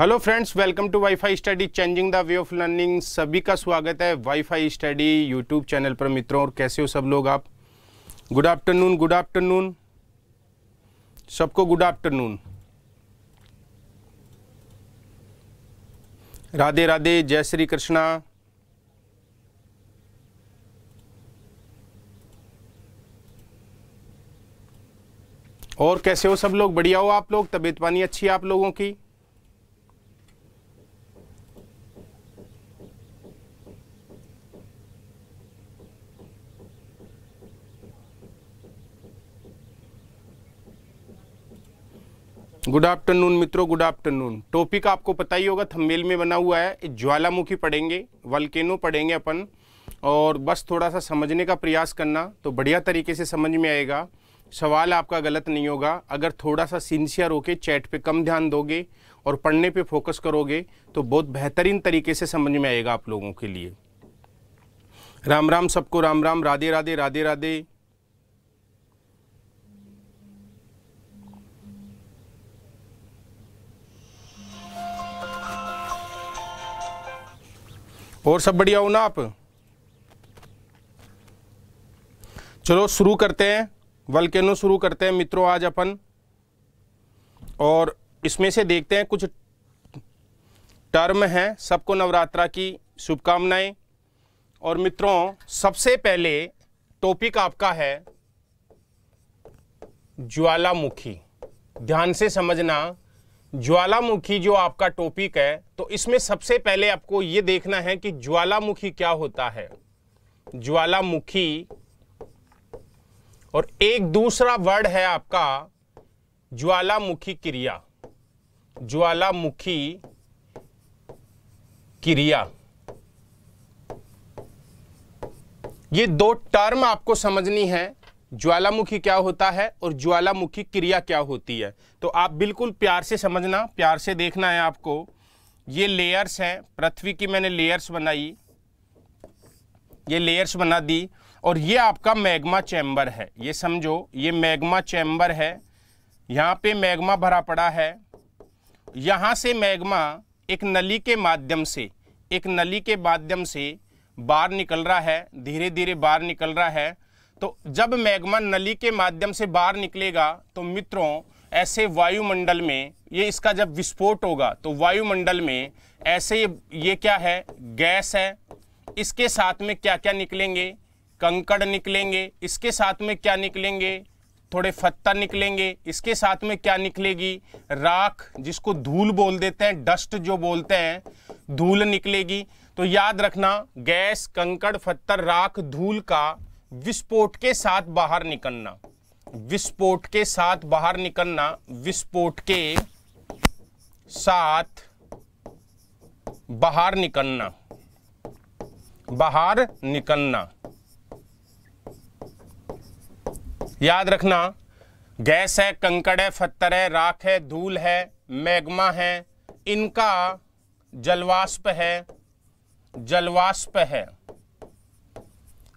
hello friends welcome to WiFi study changing the way of learning सभी का स्वागत है वाईफाई स्टडी यूट्यूब चैनल पर मित्रों और कैसे हो सब लोग आप गुड आफ्टरनून गुड आफ्टरनून सबको गुड आफ्टरनून राधे राधे जय श्री कृष्णा और कैसे हो सब लोग बढ़िया हो आप लोग तबीयत पानी अच्छी है आप लोगों की गुड आफ्टरनून मित्रों गुड आफ्टरनून टॉपिक आपको पता ही होगा थंबनेल में बना हुआ है ज्वालामुखी पढ़ेंगे वल्केनो पढ़ेंगे अपन और बस थोड़ा सा समझने का प्रयास करना तो बढ़िया तरीके से समझ में आएगा सवाल आपका गलत नहीं होगा अगर थोड़ा सा सिंसियर होके चैट पे कम ध्यान दोगे और पढ़ने पे फोकस करोगे तो बहुत बेहतरीन तरीके से समझ में आएगा आप लोगों के लिए राम राम सबको राम राम राधे राधे राधे राधे और सब बढ़िया हो ना आप चलो शुरू करते हैं वल्केनो शुरू करते हैं मित्रों आज अपन और इसमें से देखते हैं कुछ टर्म हैं सबको नवरात्रा की शुभकामनाएं और मित्रों सबसे पहले टॉपिक आपका है ज्वालामुखी ध्यान से समझना ज्वालामुखी जो आपका टॉपिक है तो इसमें सबसे पहले आपको ये देखना है कि ज्वालामुखी क्या होता है ज्वालामुखी और एक दूसरा वर्ड है आपका ज्वालामुखी क्रिया ज्वालामुखी क्रिया ये दो टर्म आपको समझनी है ज्वालामुखी क्या होता है और ज्वालामुखी क्रिया क्या होती है तो आप बिल्कुल प्यार से समझना प्यार से देखना है आपको ये लेयर्स हैं पृथ्वी की मैंने लेयर्स बनाई ये लेयर्स बना दी और ये आपका मैग्मा चैम्बर है ये समझो ये मैग्मा चैम्बर है यहाँ पे मैग्मा भरा पड़ा है यहाँ से मैग्मा एक नली के माध्यम से एक नली के माध्यम से बाहर निकल रहा है धीरे धीरे बाहर निकल रहा है तो जब मैग्मा नली के माध्यम से बाहर निकलेगा तो मित्रों ऐसे वायुमंडल में ये इसका जब विस्फोट होगा तो वायुमंडल में ऐसे ये क्या है गैस है इसके साथ में क्या क्या निकलेंगे कंकड़ निकलेंगे इसके साथ में क्या निकलेंगे थोड़े फत्तर निकलेंगे इसके साथ में क्या निकलेगी राख जिसको धूल बोल देते हैं डस्ट जो बोलते हैं धूल निकलेगी तो याद रखना गैस कंकड़ फत्तर राख धूल का विस्फोट के साथ बाहर निकलना विस्फोट के साथ बाहर निकलना विस्फोट के साथ बाहर निकलना बाहर निकलना याद रखना गैस है कंकड़ है पत्थर है राख है धूल है मैग्मा है इनका जलवाष्प है जलवाष्प है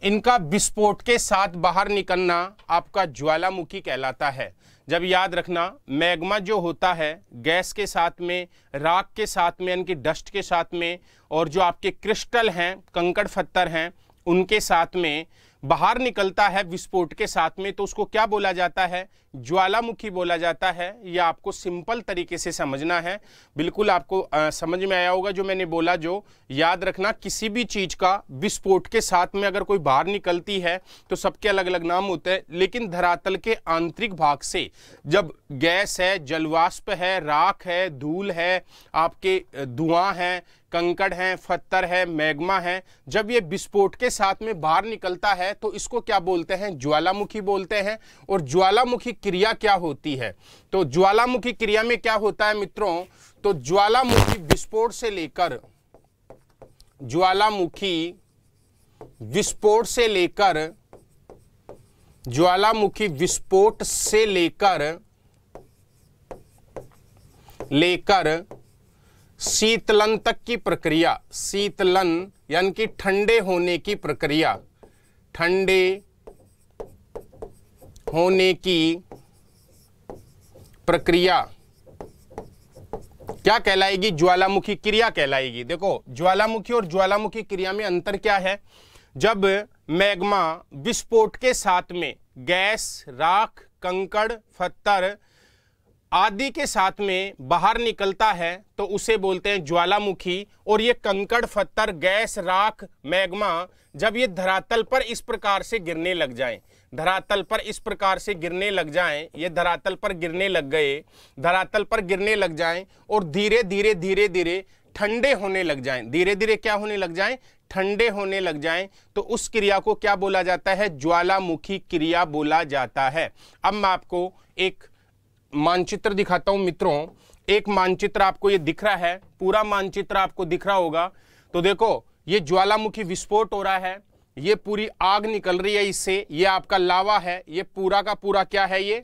इनका विस्फोट के साथ बाहर निकलना आपका ज्वालामुखी कहलाता है जब याद रखना मैग्मा जो होता है गैस के साथ में राख के साथ में इनकी डस्ट के साथ में और जो आपके क्रिस्टल हैं कंकड़ पत्थर हैं उनके साथ में बाहर निकलता है विस्फोट के साथ में तो उसको क्या बोला जाता है ज्वालामुखी बोला जाता है यह आपको सिंपल तरीके से समझना है बिल्कुल आपको आ, समझ में आया होगा जो मैंने बोला जो याद रखना किसी भी चीज़ का विस्फोट के साथ में अगर कोई बाहर निकलती है तो सबके अलग अलग नाम होते हैं लेकिन धरातल के आंतरिक भाग से जब गैस है जलवाष्प है राख है धूल है आपके धुआं है कंकड़ हैं फत्तर है मैग्मा है जब ये विस्फोट के साथ में बाहर निकलता है तो इसको क्या बोलते हैं ज्वालामुखी बोलते हैं और ज्वालामुखी क्रिया क्या होती है तो ज्वालामुखी क्रिया में क्या होता है मित्रों तो ज्वालामुखी विस्फोट से लेकर ज्वालामुखी विस्फोट से लेकर ज्वालामुखी विस्फोट से लेकर लेकर शीतलन तक की प्रक्रिया शीतलन यानी कि ठंडे होने की प्रक्रिया ठंडे होने की प्रक्रिया क्या कहलाएगी ज्वालामुखी क्रिया कहलाएगी देखो ज्वालामुखी और ज्वालामुखी क्रिया में अंतर क्या है जब मैग्मा विस्फोट के साथ में गैस राख कंकड़ पत्थर आदि के साथ में बाहर निकलता है तो उसे बोलते हैं ज्वालामुखी और ये कंकड़ पत्थर गैस राख मैग्मा जब ये धरातल पर इस प्रकार से गिरने लग जाएं धरातल पर इस प्रकार से गिरने लग जाएं ये धरातल पर गिरने लग गए धरातल पर गिरने लग जाएं और धीरे धीरे धीरे धीरे ठंडे होने लग जाएं धीरे धीरे क्या होने लग जाएं ठंडे होने लग जाएं तो उस क्रिया को क्या बोला जाता है ज्वालामुखी क्रिया बोला जाता है अब मैं आपको एक मानचित्र दिखाता हूं मित्रों एक मानचित्र आपको ये दिख रहा है पूरा मानचित्र आपको दिख रहा होगा तो देखो ये ज्वालामुखी विस्फोट हो रहा है ये पूरी आग निकल रही है इससे ये आपका लावा है ये पूरा का पूरा क्या है ये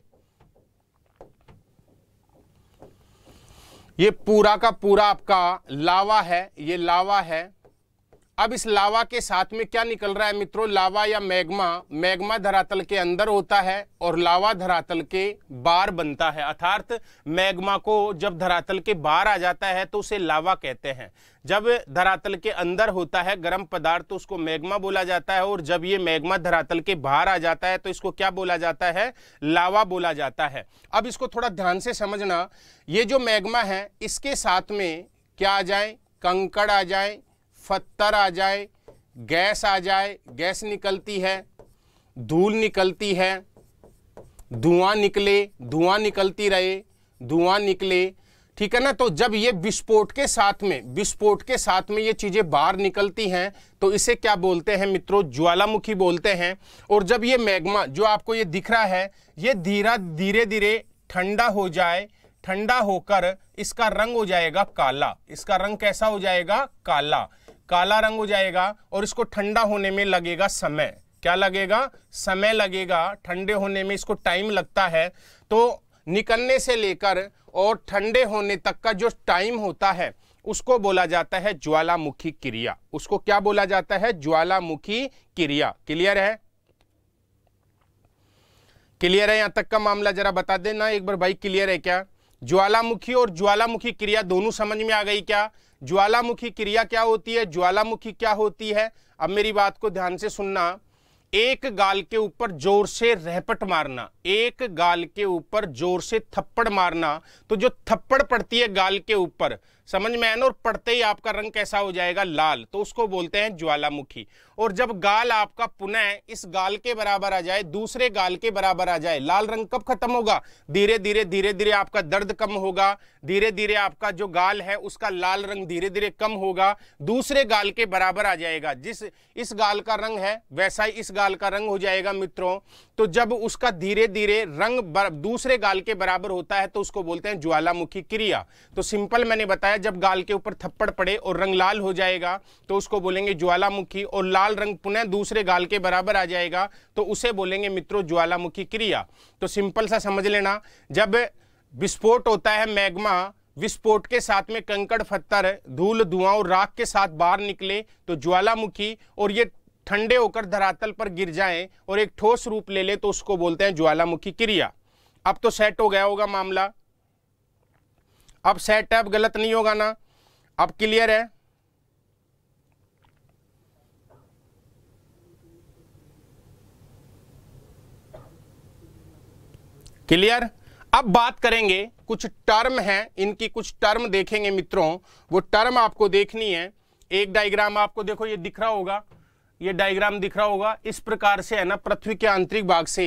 ये पूरा का पूरा आपका लावा है ये लावा है अब इस लावा के साथ में क्या निकल रहा है मित्रों लावा या मैग्मा मैग्मा धरातल के अंदर होता है और लावा धरातल के बार बनता है अर्थात मैग्मा को जब धरातल के बाहर आ जाता है तो उसे लावा कहते हैं जब धरातल के अंदर होता है गर्म पदार्थ तो उसको मैग्मा बोला जाता है और जब ये मैग्मा धरातल के बाहर आ जाता है तो इसको क्या बोला जाता है लावा बोला जाता है अब इसको थोड़ा ध्यान से समझना ये जो मैग्मा है इसके साथ में क्या आ जाए कंकड़ आ जाए फत्तर आ जाए गैस आ जाए गैस निकलती है धूल निकलती है धुआं निकले धुआं निकलती रहे धुआं निकले ठीक है ना तो जब ये विस्फोट के साथ में विस्फोट के साथ में ये चीज़ें बाहर निकलती हैं तो इसे क्या बोलते हैं मित्रों ज्वालामुखी बोलते हैं और जब ये मैग्मा जो आपको ये दिख रहा है ये धीरा धीरे धीरे ठंडा हो जाए ठंडा होकर इसका रंग हो जाएगा काला इसका रंग कैसा हो जाएगा काला काला रंग हो जाएगा और इसको ठंडा होने में लगेगा समय क्या लगेगा समय लगेगा ठंडे होने में इसको टाइम लगता है तो निकलने से लेकर और ठंडे होने तक का जो टाइम होता है उसको बोला जाता है ज्वालामुखी क्रिया उसको क्या बोला जाता है ज्वालामुखी क्रिया क्लियर है क्लियर है यहां तक का मामला जरा बता देना एक बार भाई क्लियर है क्या ज्वालामुखी और ज्वालामुखी क्रिया दोनों समझ में आ गई क्या ज्वालामुखी क्रिया क्या होती है ज्वालामुखी क्या होती है अब मेरी बात को ध्यान से सुनना एक गाल के ऊपर जोर से रहपट मारना एक गाल के ऊपर जोर से थप्पड़ मारना तो जो थप्पड़ पड़ती है गाल के ऊपर समझ में आया ना और पढ़ते ही आपका रंग कैसा हो जाएगा लाल तो उसको बोलते हैं ज्वालामुखी और जब गाल आपका पुनः इस गाल के बराबर आ जाए दूसरे गाल के बराबर आ जाए लाल रंग कब खत्म होगा धीरे धीरे धीरे धीरे आपका दर्द कम होगा धीरे धीरे आपका जो गाल है उसका लाल रंग धीरे धीरे कम होगा दूसरे गाल के बराबर आ जाएगा जिस इस गाल का रंग है वैसा ही इस गाल का रंग हो जाएगा मित्रों तो जब उसका धीरे धीरे रंग दूसरे गाल के बराबर होता है तो उसको बोलते हैं ज्वालामुखी क्रिया तो सिंपल मैंने बताया जब गाल के ऊपर थप्पड़ पड़े और रंग लाल हो जाएगा तो उसको बोलेंगे ज्वालामुखी और लाल रंग पुनः दूसरे गाल के बराबर आ जाएगा तो उसे बोलेंगे मित्रों ज्वालामुखी क्रिया तो सिंपल सा समझ लेना जब विस्फोट होता है मैग्मा विस्फोट के साथ में कंकड़ पत्थर धूल धुआं और राख के साथ बाहर निकले तो ज्वालामुखी और ये ठंडे होकर धरातल पर गिर जाएं और एक ठोस रूप ले ले तो उसको बोलते हैं ज्वालामुखी क्रिया अब तो सेट हो गया होगा मामला अब सेट ऐप गलत नहीं होगा ना अब क्लियर है क्लियर अब बात करेंगे कुछ टर्म हैं इनकी कुछ टर्म देखेंगे मित्रों वो टर्म आपको देखनी है एक डायग्राम आपको देखो ये दिख रहा होगा ये डायग्राम दिख रहा होगा इस प्रकार से है ना पृथ्वी के आंतरिक भाग से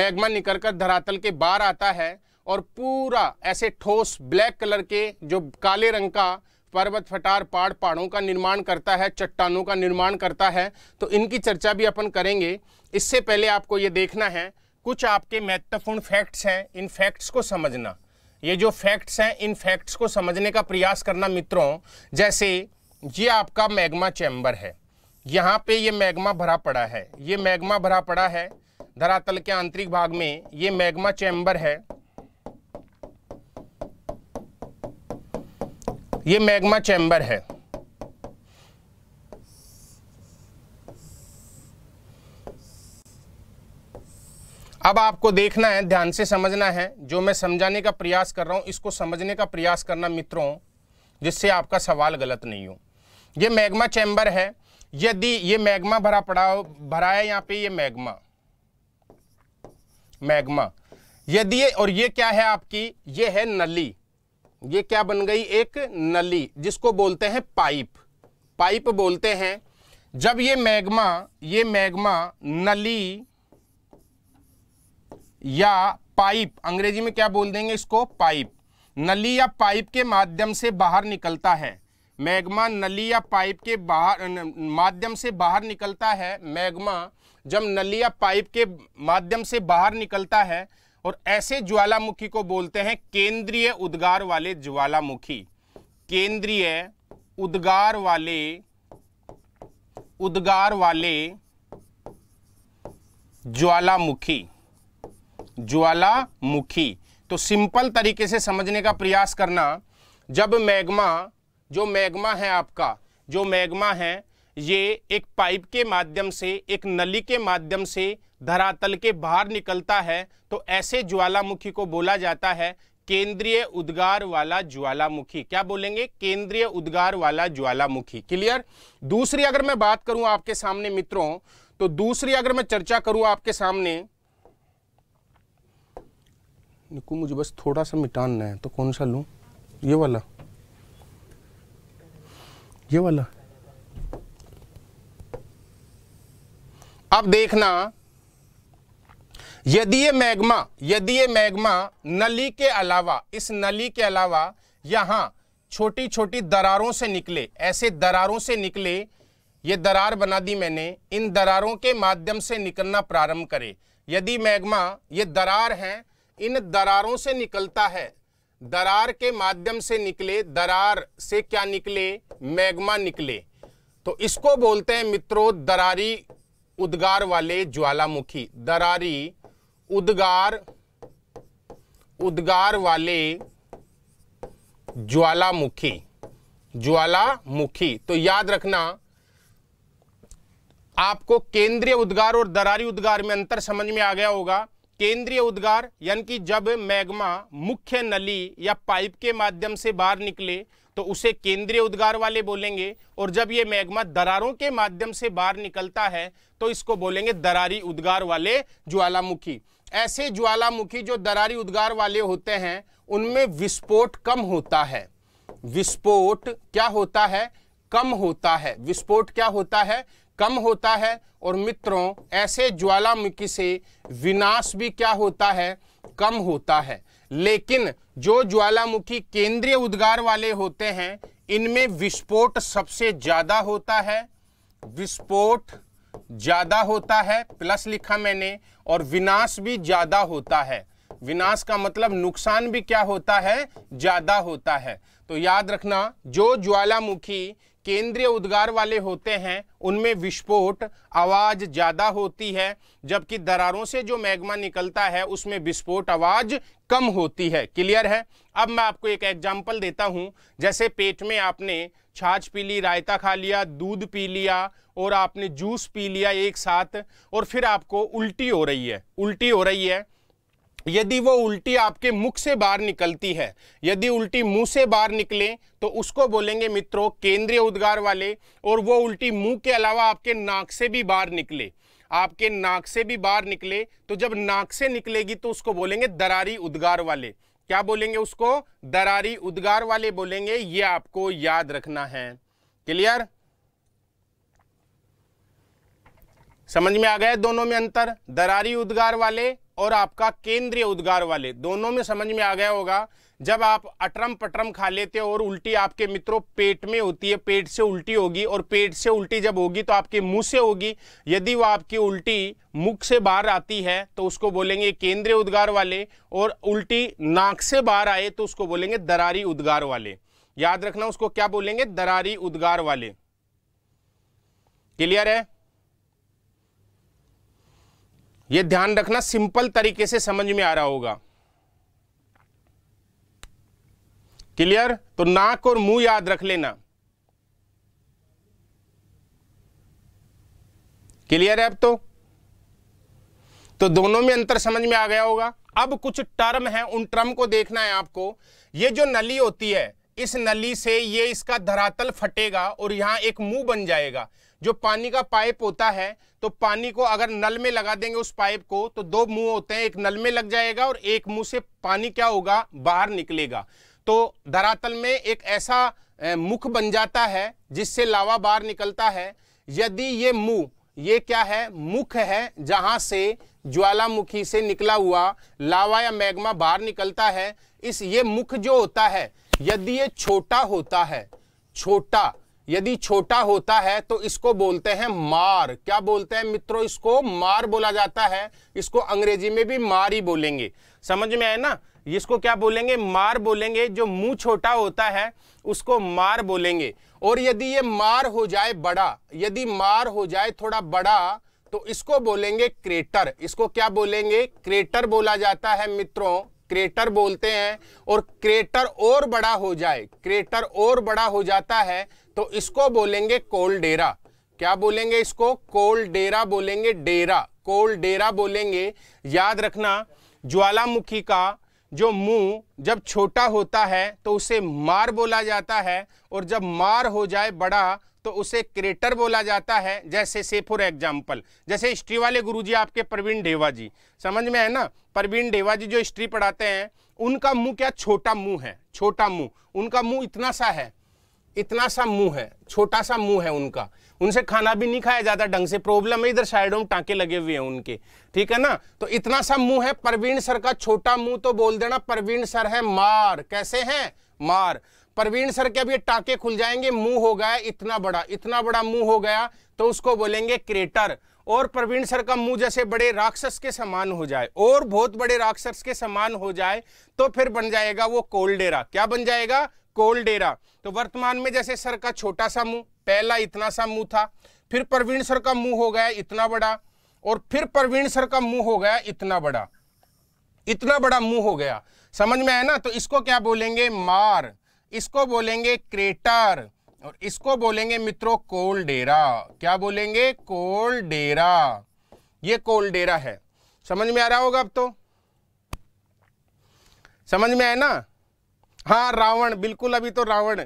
मैग्मा निकलकर धरातल के बाहर आता है और पूरा ऐसे ठोस ब्लैक कलर के जो काले रंग का पर्वत फटार पहाड़ पहाड़ों का निर्माण करता है चट्टानों का निर्माण करता है तो इनकी चर्चा भी अपन करेंगे इससे पहले आपको ये देखना है कुछ आपके महत्वपूर्ण फैक्ट्स हैं इन फैक्ट्स को समझना ये जो फैक्ट्स हैं इन फैक्ट्स को समझने का प्रयास करना मित्रों जैसे ये आपका मैग्मा चैम्बर है यहाँ पे ये मैग्मा भरा पड़ा है ये मैग्मा भरा पड़ा है धरातल के आंतरिक भाग में ये मैग्मा चैम्बर है ये मैग्मा चैम्बर है अब आपको देखना है ध्यान से समझना है जो मैं समझाने का प्रयास कर रहा हूं इसको समझने का प्रयास करना मित्रों जिससे आपका सवाल गलत नहीं हो ये मैग्मा चैम्बर है यदि ये मैग्मा भरा पड़ा भरा है यहां पे ये मैग्मा मैग्मा यदि ये और ये क्या है आपकी ये है नली ये क्या बन गई एक नली जिसको बोलते हैं पाइप पाइप बोलते हैं जब ये मैग्मा ये मैग्मा नली या पाइप अंग्रेजी में क्या बोल देंगे इसको पाइप नली या पाइप के माध्यम से बाहर निकलता है मैग्मा नली या पाइप के बाहर माध्यम से बाहर निकलता है मैग्मा जब नली या पाइप के माध्यम से बाहर निकलता है और ऐसे ज्वालामुखी को बोलते हैं केंद्रीय उद्गार वाले ज्वालामुखी केंद्रीय उद्गार वाले उद्गार वाले ज्वालामुखी ज्वालामुखी तो सिंपल तरीके से समझने का प्रयास करना जब मैग्मा जो मैग्मा है आपका जो मैग्मा है ये एक पाइप के माध्यम से एक नली के माध्यम से धरातल के बाहर निकलता है तो ऐसे ज्वालामुखी को बोला जाता है केंद्रीय उद्गार वाला ज्वालामुखी क्या बोलेंगे केंद्रीय उद्गार वाला ज्वालामुखी क्लियर दूसरी अगर मैं बात करूं आपके सामने मित्रों तो दूसरी अगर मैं चर्चा करूं आपके सामने निकू मुझे बस थोड़ा सा मिटानना है तो कौन सा लू ये वाला ये वाला अब देखना यदि ये मैग्मा यदि ये मैग्मा नली के अलावा इस नली के अलावा यहां छोटी छोटी दरारों से निकले ऐसे दरारों से निकले ये दरार बना दी मैंने इन दरारों के माध्यम से निकलना प्रारंभ करे यदि मैग्मा ये दरार हैं इन दरारों से निकलता है दरार के माध्यम से निकले दरार से क्या निकले मैग्मा निकले तो इसको बोलते हैं मित्रों दरारी उद्गार वाले ज्वालामुखी दरारी उद्गार उद्गार वाले ज्वालामुखी ज्वालामुखी तो याद रखना आपको केंद्रीय उद्गार और दरारी उद्गार में अंतर समझ में आ गया होगा केंद्रीय उद्गार यानी कि जब मैग्मा मुख्य नली या पाइप के माध्यम से बाहर निकले तो उसे केंद्रीय उद्गार वाले बोलेंगे और जब ये मैग्मा दरारों के माध्यम से बाहर निकलता है तो इसको बोलेंगे दरारी उद्गार वाले ज्वालामुखी ऐसे ज्वालामुखी जो दरारी उद्गार वाले होते हैं उनमें विस्फोट कम होता है विस्फोट क्या होता है कम होता है विस्फोट क्या होता है कम होता है और मित्रों ऐसे ज्वालामुखी से विनाश भी क्या होता है कम होता है लेकिन जो ज्वालामुखी केंद्रीय उद्गार वाले होते हैं इनमें विस्फोट सबसे ज़्यादा होता है विस्फोट ज़्यादा होता है प्लस लिखा मैंने और विनाश भी ज़्यादा होता है विनाश का मतलब नुकसान भी क्या होता है ज़्यादा होता है तो याद रखना जो ज्वालामुखी केंद्रीय उद्गार वाले होते हैं उनमें विस्फोट आवाज़ ज़्यादा होती है जबकि दरारों से जो मैग्मा निकलता है उसमें विस्फोट आवाज़ कम होती है क्लियर है अब मैं आपको एक एग्जाम्पल देता हूँ जैसे पेट में आपने छाछ पी ली रायता खा लिया दूध पी लिया और आपने जूस पी लिया एक साथ और फिर आपको उल्टी हो रही है उल्टी हो रही है यदि वो उल्टी आपके मुख से बाहर निकलती है यदि उल्टी मुंह से बाहर निकले तो उसको बोलेंगे मित्रों केंद्रीय उद्गार वाले और वो उल्टी मुंह के अलावा आपके नाक से भी बाहर निकले आपके नाक से भी बाहर निकले तो जब नाक से निकलेगी तो उसको बोलेंगे दरारी उद्गार वाले क्या बोलेंगे उसको दरारी उद्गार वाले बोलेंगे ये आपको याद रखना है क्लियर समझ में आ गया दोनों में अंतर दरारी उद्गार वाले और आपका केंद्रीय उद्गार वाले दोनों में समझ में आ गया होगा जब आप अटरम पटरम खा लेते हो और उल्टी आपके मित्रों पेट में होती है पेट से उल्टी होगी और पेट से उल्टी जब होगी तो आपके मुंह से होगी यदि वो आपकी उल्टी मुख से बाहर आती है तो उसको बोलेंगे केंद्रीय उद्गार वाले और उल्टी नाक से बाहर आए तो उसको बोलेंगे दरारी उद्गार वाले याद रखना उसको क्या बोलेंगे दरारी उद्गार वाले क्लियर है ये ध्यान रखना सिंपल तरीके से समझ में आ रहा होगा क्लियर तो नाक और मुंह याद रख लेना क्लियर है अब तो तो दोनों में अंतर समझ में आ गया होगा अब कुछ टर्म है उन टर्म को देखना है आपको ये जो नली होती है इस नली से ये इसका धरातल फटेगा और यहां एक मुंह बन जाएगा जो पानी का पाइप होता है तो पानी को अगर नल में लगा देंगे उस पाइप को तो दो मुंह होते हैं एक नल में लग जाएगा और एक मुंह से पानी क्या होगा बाहर निकलेगा तो धरातल में एक ऐसा मुख बन जाता है जिससे लावा बाहर निकलता है यदि ये मुंह ये क्या है मुख है जहां से ज्वालामुखी से निकला हुआ लावा या मैग्मा बाहर निकलता है इस ये मुख जो होता है यदि ये छोटा होता है छोटा यदि छोटा होता है तो इसको बोलते हैं मार क्या बोलते हैं मित्रों इसको मार बोला जाता है इसको अंग्रेजी में भी मार ही बोलेंगे समझ में आए ना इसको क्या बोलेंगे मार बोलेंगे जो मुंह छोटा होता है उसको मार बोलेंगे और यदि ये मार हो जाए बड़ा यदि मार हो जाए थोड़ा बड़ा तो इसको बोलेंगे क्रेटर इसको क्या बोलेंगे क्रेटर बोला जाता है मित्रों क्रेटर बोलते हैं और क्रेटर और बड़ा हो जाए क्रेटर और बड़ा हो जाता है तो इसको बोलेंगे कोल डेरा क्या बोलेंगे इसको कोल डेरा बोलेंगे डेरा कोल डेरा बोलेंगे याद रखना ज्वालामुखी का जो मुंह जब छोटा होता है तो उसे मार बोला जाता है और जब मार हो जाए बड़ा तो उसे क्रेटर बोला जाता है जैसे से फॉर एग्जाम्पल जैसे हिस्ट्री वाले गुरुजी आपके प्रवीण डेवा जी समझ में है ना प्रवीण डेवा जी जो हिस्ट्री पढ़ाते हैं उनका मुंह क्या छोटा मुंह है छोटा मुंह उनका मुंह इतना सा है इतना सा मुंह है छोटा सा मुंह है उनका उनसे खाना भी नहीं खाया जाता ढंग से प्रॉब्लम है इधर साइडों में टाँके लगे हुए हैं उनके ठीक है ना तो इतना सा मुंह है प्रवीण सर का छोटा मुंह तो बोल देना प्रवीण सर है मार कैसे हैं मार प्रवीण सर के अभी टाके खुल जाएंगे मुंह हो गया इतना बड़ा इतना बड़ा मुंह हो गया तो उसको बोलेंगे क्रेटर और प्रवीण सर का मुंह जैसे बड़े राक्षस के समान हो जाए और बहुत बड़े राक्षस के समान हो जाए तो फिर बन जाएगा वो कोल्डेरा क्या बन जाएगा कोल डेरा तो वर्तमान में जैसे सर का छोटा सा मुंह पहला इतना सा मुंह था फिर प्रवीण सर का मुंह हो गया इतना बड़ा और फिर प्रवीण सर का मुंह हो गया इतना बड़ा इतना बड़ा मुंह हो गया समझ में आया ना तो इसको क्या बोलेंगे मार इसको बोलेंगे क्रेटर और इसको बोलेंगे मित्रों कोलडेरा क्या बोलेंगे कोल डेरा ये कोलडेरा है समझ में आ रहा होगा अब तो समझ में आया ना हाँ रावण बिल्कुल अभी तो रावण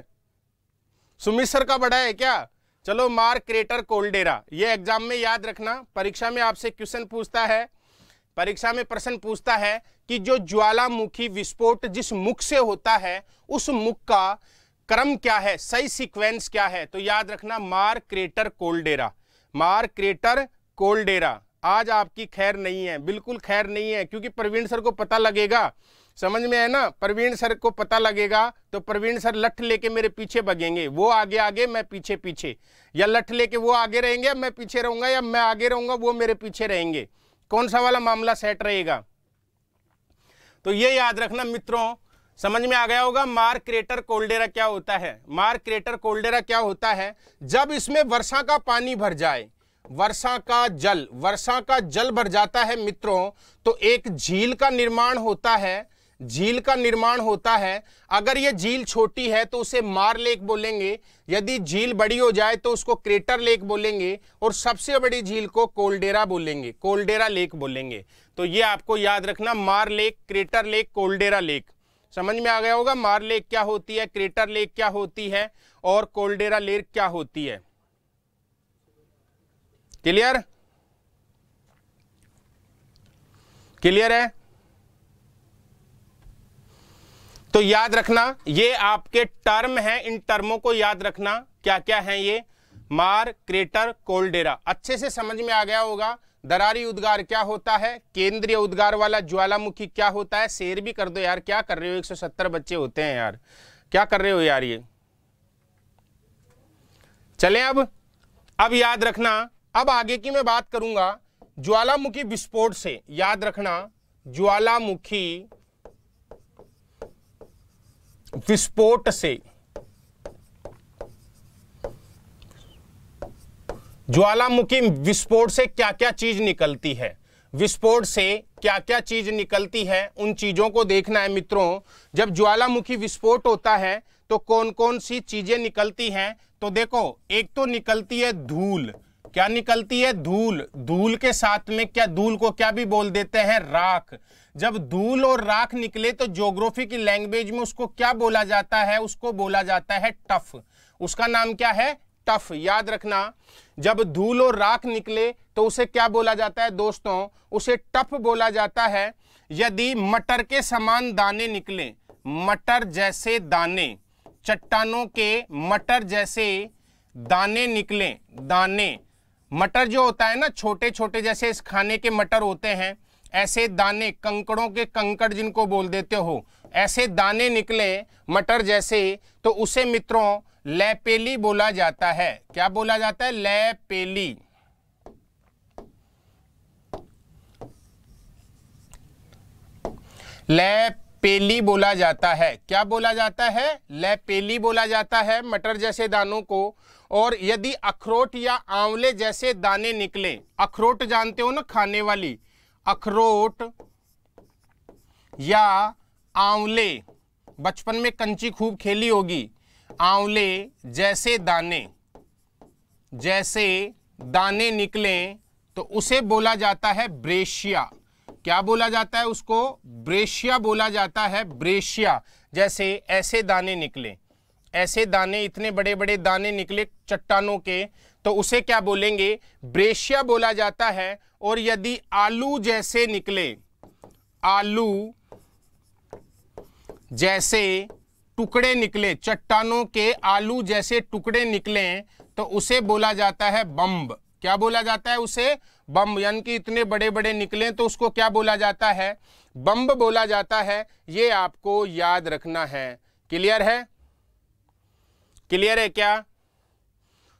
सुमिश्र का बड़ा है क्या चलो मार क्रेटर कोल्डेरा ये एग्जाम में याद रखना परीक्षा में आपसे क्वेश्चन पूछता है परीक्षा में प्रश्न पूछता है कि जो ज्वालामुखी विस्फोट जिस मुख से होता है उस मुख का क्रम क्या है सही सीक्वेंस क्या है तो याद रखना मार क्रेटर कोल्डेरा मार क्रेटर कोल्डेरा आज आपकी खैर नहीं है बिल्कुल खैर नहीं है क्योंकि प्रवीण सर को पता लगेगा समझ में है ना प्रवीण सर को पता लगेगा तो प्रवीण सर लठ लेके मेरे पीछे भगेंगे वो आगे आगे मैं पीछे पीछे या लठ लेके वो आगे रहेंगे मैं पीछे रहूंगा या मैं आगे रहूंगा वो मेरे पीछे रहेंगे कौन सा वाला मामला सेट रहेगा तो ये याद रखना मित्रों समझ में आ गया होगा मार क्रेटर कोल्डेरा क्या होता है मार क्रेटर कोल्डेरा क्या होता है जब इसमें वर्षा का पानी भर जाए वर्षा का जल वर्षा का जल भर जाता है मित्रों तो एक झील का निर्माण होता है झील का निर्माण होता है अगर ये झील छोटी है तो उसे मार लेक बोलेंगे यदि झील बड़ी हो जाए तो उसको क्रेटर लेक बोलेंगे और सबसे बड़ी झील को कोल्डेरा बोलेंगे कोल्डेरा लेक बोलेंगे तो ये आपको याद रखना maar lake crater lake caldera lake समझ में आ गया होगा मार लेक क्या होती है क्रेटर लेक क्या होती है और कोल्डेरा लेक क्या होती है क्लियर क्लियर है तो याद रखना ये आपके टर्म हैं इन टर्मों को याद रखना क्या क्या है ये मार क्रेटर कोल्डेरा अच्छे से समझ में आ गया होगा दरारी उद्गार क्या होता है केंद्रीय उद्गार वाला ज्वालामुखी क्या होता है शेर भी कर दो यार क्या कर रहे हो 170 बच्चे होते हैं यार क्या कर रहे हो यार ये चले अब अब याद रखना अब आगे की मैं बात करूंगा ज्वालामुखी विस्फोट से याद रखना ज्वालामुखी विस्फोट से ज्वालामुखी विस्फोट से क्या क्या चीज निकलती है विस्फोट से क्या क्या चीज निकलती है उन चीजों को देखना है मित्रों जब ज्वालामुखी विस्फोट होता है तो कौन कौन सी चीजें निकलती हैं तो देखो एक तो निकलती है धूल क्या निकलती है धूल धूल के साथ में क्या धूल को क्या भी बोल देते हैं राख जब धूल और राख निकले तो ज्योग्राफी की लैंग्वेज में उसको क्या बोला जाता है उसको बोला जाता है टफ उसका नाम क्या है टफ याद रखना जब धूल और राख निकले तो उसे क्या बोला जाता है दोस्तों उसे टफ बोला जाता है यदि मटर के समान दाने निकले मटर जैसे दाने चट्टानों के मटर जैसे दाने निकले दाने मटर जो होता है ना छोटे छोटे जैसे इस खाने के मटर होते हैं ऐसे दाने कंकड़ों के कंकड़ जिनको बोल देते हो ऐसे दाने निकले मटर जैसे तो उसे मित्रों लैपेली बोला जाता है क्या बोला जाता है लैपेली लैपेली बोला जाता है क्या बोला जाता है लैपेली बोला जाता है मटर जैसे दानों को और यदि अखरोट या आंवले जैसे दाने निकले अखरोट जानते हो ना खाने वाली अखरोट या आंवले बचपन में कंची खूब खेली होगी आंवले जैसे दाने जैसे दाने निकले तो उसे बोला जाता है ब्रेशिया क्या बोला जाता है उसको ब्रेशिया बोला जाता है ब्रेशिया जैसे ऐसे दाने निकले ऐसे दाने इतने बड़े बड़े दाने निकले चट्टानों के तो उसे क्या बोलेंगे ब्रेशिया बोला जाता है और यदि आलू जैसे निकले आलू जैसे टुकड़े निकले चट्टानों के आलू जैसे टुकड़े निकले तो उसे बोला जाता है बम्ब क्या बोला जाता है उसे बम्ब यानी कि इतने बड़े बड़े निकले तो उसको क्या बोला जाता है बम्ब बोला जाता है ये आपको याद रखना है क्लियर है क्लियर है क्या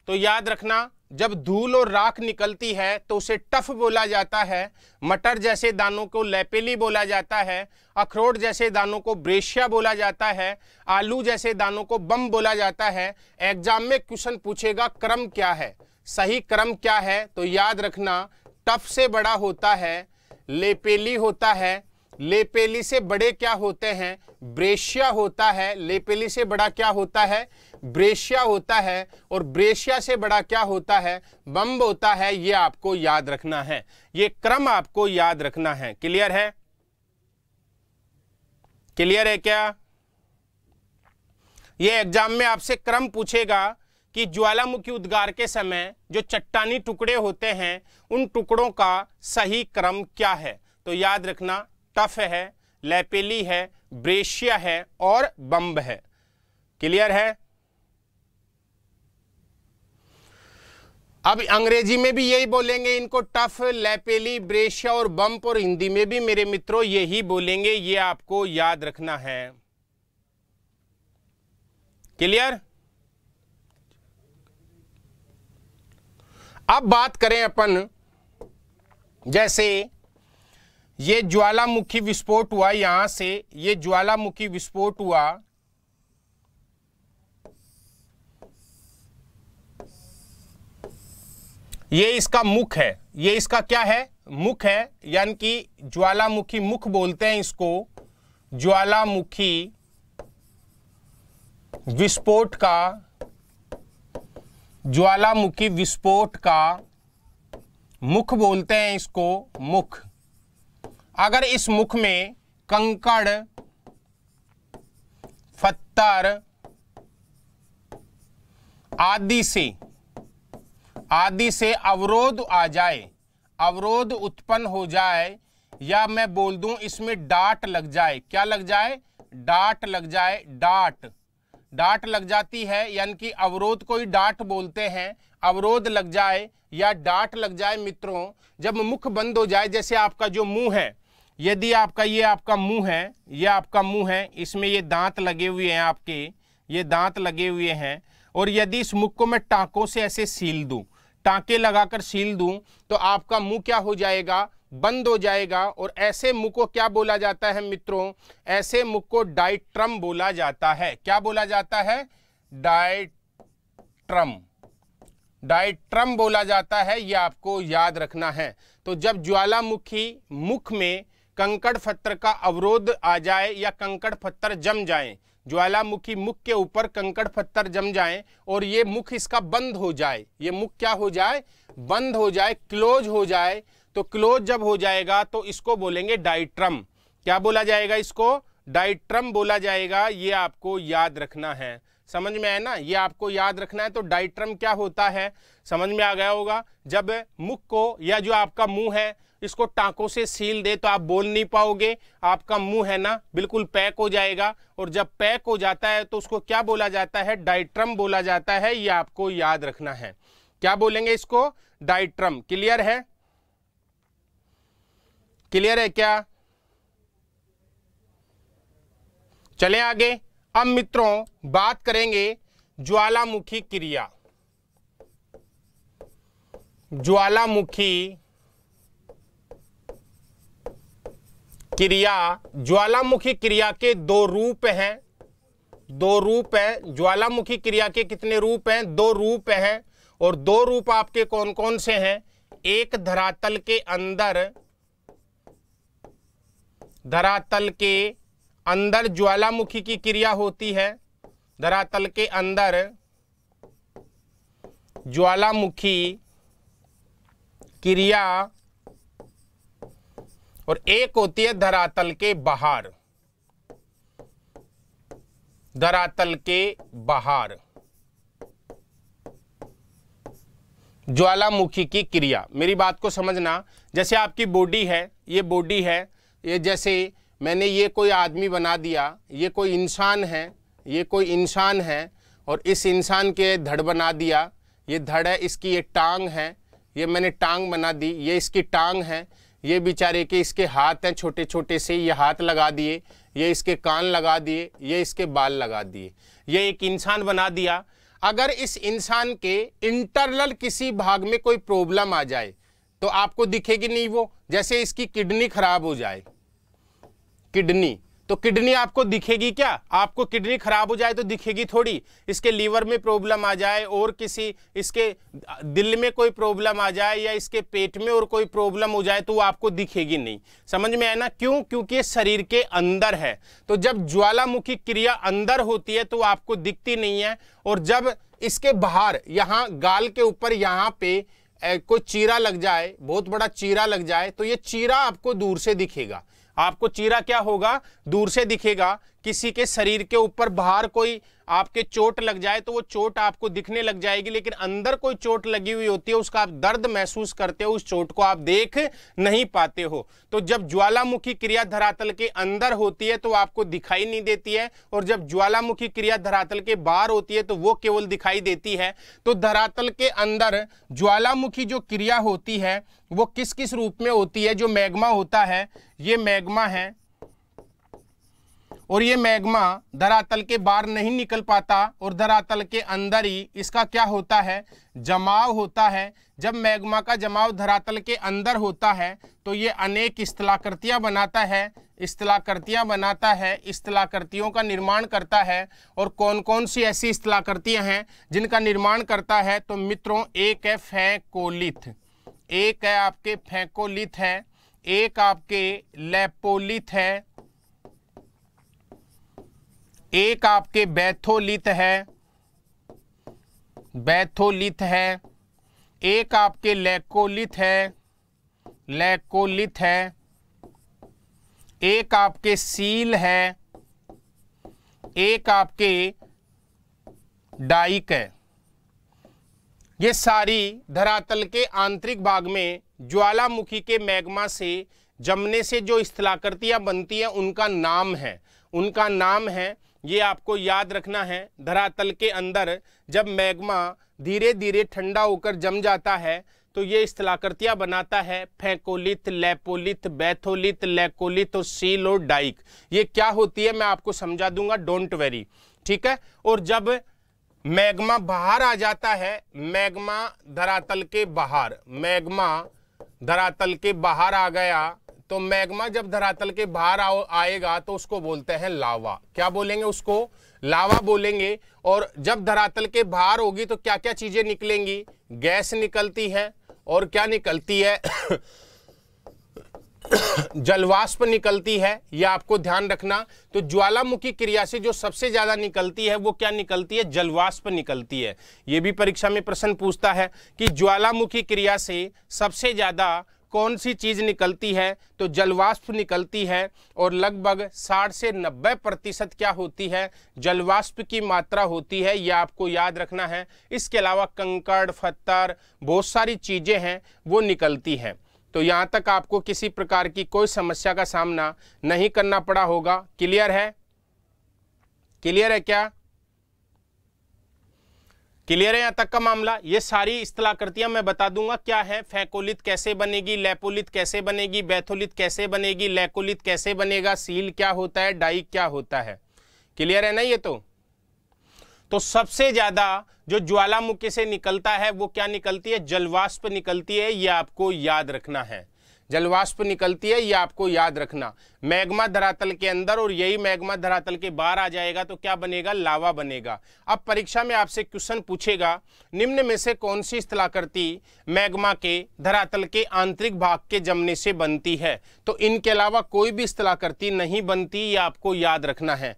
तो याद रखना जब धूल और राख निकलती है तो उसे टफ बोला जाता है मटर जैसे दानों को लेपेली बोला जाता है अखरोट जैसे दानों को ब्रेशिया बोला जाता है आलू जैसे दानों को बम बोला जाता है एग्जाम में क्वेश्चन पूछेगा क्रम क्या है सही क्रम क्या है तो याद रखना टफ से बड़ा होता है लेपेली होता है लेपेली से बड़े क्या होते हैं ब्रेशिया होता है लेपेली से बड़ा क्या होता है ब्रेशिया होता है और ब्रेशिया से बड़ा क्या होता है बम्ब होता है ये आपको याद रखना है ये क्रम आपको याद रखना है क्लियर है क्लियर है क्या ये एग्जाम में आपसे क्रम पूछेगा कि ज्वालामुखी उद्गार के समय जो चट्टानी टुकड़े होते हैं उन टुकड़ों का सही क्रम क्या है तो याद रखना टफ है लेपेली है ब्रेशिया है और बम्ब है क्लियर है अब अंग्रेजी में भी यही बोलेंगे इनको टफ लेपेली ब्रेशिया और बम्प और हिंदी में भी मेरे मित्रों यही बोलेंगे ये आपको याद रखना है क्लियर अब बात करें अपन जैसे ये ज्वालामुखी विस्फोट हुआ यहां से ये ज्वालामुखी विस्फोट हुआ ये इसका मुख है ये इसका क्या है मुख है यानी कि ज्वालामुखी मुख बोलते हैं इसको ज्वालामुखी विस्फोट का ज्वालामुखी विस्फोट का मुख बोलते हैं इसको मुख अगर इस मुख में कंकड़ फत्तर आदि से आदि से अवरोध आ जाए अवरोध उत्पन्न हो जाए या मैं बोल दूं इसमें डाट लग जाए क्या लग जाए डाट लग जाए डाट डाट लग जाती है यानी कि अवरोध को ही डाट बोलते हैं अवरोध लग जाए या डाट लग जाए मित्रों जब मुख बंद हो जाए जैसे आपका जो मुंह है यदि आपका ये आपका मुंह है ये आपका मुंह है इसमें ये दांत लगे हुए हैं आपके ये दांत लगे हुए हैं और यदि इस मुख को मैं टाँकों से ऐसे सील दूँ टाँके लगाकर सील दूँ तो आपका मुंह क्या हो जाएगा बंद हो जाएगा और ऐसे मुख को क्या बोला जाता है मित्रों ऐसे मुख को डाइट्रम बोला जाता है क्या बोला जाता है डाइट्रम डाइट्रम बोला जाता है ये आपको याद रखना है तो जब ज्वालामुखी मुख में कंकड़ पत्थर का अवरोध आ जाए या कंकड़ पत्थर जम जाए ज्वालामुखी मुख के ऊपर कंकड़ पत्थर जम जाए और ये मुख इसका बंद हो जाए ये मुख क्या हो जाए बंद हो जाए क्लोज हो जाए तो क्लोज जब हो जाएगा तो इसको बोलेंगे डाइट्रम क्या बोला जाएगा इसको डाइट्रम बोला जाएगा ये आपको याद रखना है समझ में आया ना ये आपको याद रखना है तो डाइट्रम क्या होता है समझ में आ गया होगा जब मुख को या जो आपका मुंह है इसको टाँकों से सील दे तो आप बोल नहीं पाओगे आपका मुंह है ना बिल्कुल पैक हो जाएगा और जब पैक हो जाता है तो उसको क्या बोला जाता है डाइट्रम बोला जाता है ये आपको याद रखना है क्या बोलेंगे इसको डाइट्रम क्लियर है क्लियर है क्या चले आगे अब मित्रों बात करेंगे ज्वालामुखी क्रिया ज्वालामुखी क्रिया ज्वालामुखी क्रिया के दो रूप हैं दो रूप हैं ज्वालामुखी क्रिया के कितने रूप हैं दो रूप हैं और दो रूप आपके कौन कौन से हैं एक धरातल के अंदर धरातल के अंदर ज्वालामुखी की क्रिया होती है धरातल के अंदर ज्वालामुखी क्रिया और एक होती है धरातल के बाहर धरातल के बाहर ज्वालामुखी की क्रिया मेरी बात को समझना जैसे आपकी बॉडी है ये बॉडी है ये जैसे मैंने ये कोई आदमी बना दिया ये कोई इंसान है ये कोई इंसान है और इस इंसान के धड़ बना दिया ये धड़ है इसकी ये टांग है ये मैंने टांग बना दी ये इसकी टांग है ये बेचारे के इसके हाथ हैं छोटे छोटे से ये हाथ लगा दिए ये इसके कान लगा दिए ये इसके बाल लगा दिए ये एक इंसान बना दिया अगर इस इंसान के इंटरनल किसी भाग में कोई प्रॉब्लम आ जाए तो आपको दिखेगी नहीं वो जैसे इसकी किडनी खराब हो जाए किडनी तो किडनी आपको दिखेगी क्या आपको किडनी खराब हो जाए तो दिखेगी थोड़ी इसके लीवर में प्रॉब्लम आ जाए और किसी इसके दिल में कोई प्रॉब्लम आ जाए या इसके पेट में और कोई प्रॉब्लम हो जाए तो वो आपको दिखेगी नहीं समझ में आए ना क्यों क्योंकि ये शरीर के अंदर है तो जब ज्वालामुखी क्रिया अंदर होती है तो आपको दिखती नहीं है और जब इसके बाहर यहाँ गाल के ऊपर यहाँ पे कोई चीरा लग जाए बहुत बड़ा चीरा लग जाए तो ये चीरा आपको दूर से दिखेगा आपको चीरा क्या होगा दूर से दिखेगा किसी के शरीर के ऊपर बाहर कोई आपके चोट लग जाए तो वो चोट आपको दिखने लग जाएगी लेकिन अंदर कोई चोट लगी हुई होती है उसका आप दर्द महसूस करते हो उस चोट को आप देख नहीं पाते हो तो जब ज्वालामुखी क्रिया धरातल के अंदर होती है तो आपको दिखाई नहीं देती है और जब ज्वालामुखी क्रिया धरातल के बाहर होती है तो वो केवल दिखाई देती है तो धरातल के अंदर ज्वालामुखी जो क्रिया होती है वो किस किस रूप में होती है जो मैग्मा होता है ये मैग्मा है और ये मैग्मा धरातल के बाहर नहीं निकल पाता और धरातल के अंदर ही इसका क्या होता है जमाव होता है जब मैग्मा का जमाव धरातल के अंदर होता है तो ये अनेक स्थलाकृतियाँ बनाता है स्थलाकृतियाँ बनाता है स्थलाकृतियों का निर्माण करता है और कौन कौन सी ऐसी स्थलाकृतियाँ हैं जिनका निर्माण करता है तो मित्रों एक है फैकोलिथ एक है आपके फैकोलिथ है एक आपके लेपोलिथ है एक आपके बैथोलिथ है बैथोलिथ है एक आपके लेकोलिथ है लेकोलिथ है एक आपके सील है एक आपके डाइक है ये सारी धरातल के आंतरिक भाग में ज्वालामुखी के मैग्मा से जमने से जो स्थलाकृतियां बनती हैं उनका नाम है उनका नाम है ये आपको याद रखना है धरातल के अंदर जब मैग्मा धीरे धीरे ठंडा होकर जम जाता है तो ये स्थलाकृतियाँ बनाता है फैकोलिथ लेपोलिथ बैथोलित लेकोलिथ और सील और डाइक ये क्या होती है मैं आपको समझा दूंगा डोंट वेरी ठीक है और जब मैग्मा बाहर आ जाता है मैग्मा धरातल के बाहर मैग्मा धरातल के बाहर आ गया तो मैग्मा जब धरातल के बाहर आएगा तो उसको बोलते हैं लावा क्या बोलेंगे उसको लावा बोलेंगे और जब धरातल के बाहर होगी तो क्या क्या चीजें निकलेंगी गैस निकलती है और क्या निकलती है जलवाष्प निकलती है यह आपको ध्यान रखना तो ज्वालामुखी क्रिया से जो सबसे ज्यादा निकलती है वो क्या निकलती है जलवाष्प निकलती है ये भी परीक्षा में प्रश्न पूछता है कि ज्वालामुखी क्रिया से सबसे ज्यादा कौन सी चीज़ निकलती है तो जलवाष्प निकलती है और लगभग साठ से नब्बे प्रतिशत क्या होती है जलवाष्प की मात्रा होती है यह आपको याद रखना है इसके अलावा कंकड़ फत्तर बहुत सारी चीज़ें हैं वो निकलती हैं तो यहाँ तक आपको किसी प्रकार की कोई समस्या का सामना नहीं करना पड़ा होगा क्लियर है क्लियर है क्या क्लियर है यहां तक का मामला ये सारी इस्तलाकृतियां मैं बता दूंगा क्या है फैकोलित कैसे बनेगी लेपोलित कैसे बनेगी बैथोलित कैसे बनेगी लेकोलित कैसे बनेगा सील क्या होता है डाई क्या होता है क्लियर है ना ये तो तो सबसे ज्यादा जो ज्वालामुखी से निकलता है वो क्या निकलती है जलवाष्प निकलती है ये आपको याद रखना है जलवाष्प निकलती है ये आपको याद रखना मैग्मा धरातल के अंदर और यही मैग्मा धरातल के बाहर आ जाएगा तो क्या बनेगा लावा बनेगा अब परीक्षा में आपसे क्वेश्चन पूछेगा निम्न में से कौन सी स्थलाकृति मैग्मा के धरातल के आंतरिक भाग के जमने से बनती है तो इनके अलावा कोई भी स्थलाकृति नहीं बनती ये आपको याद रखना है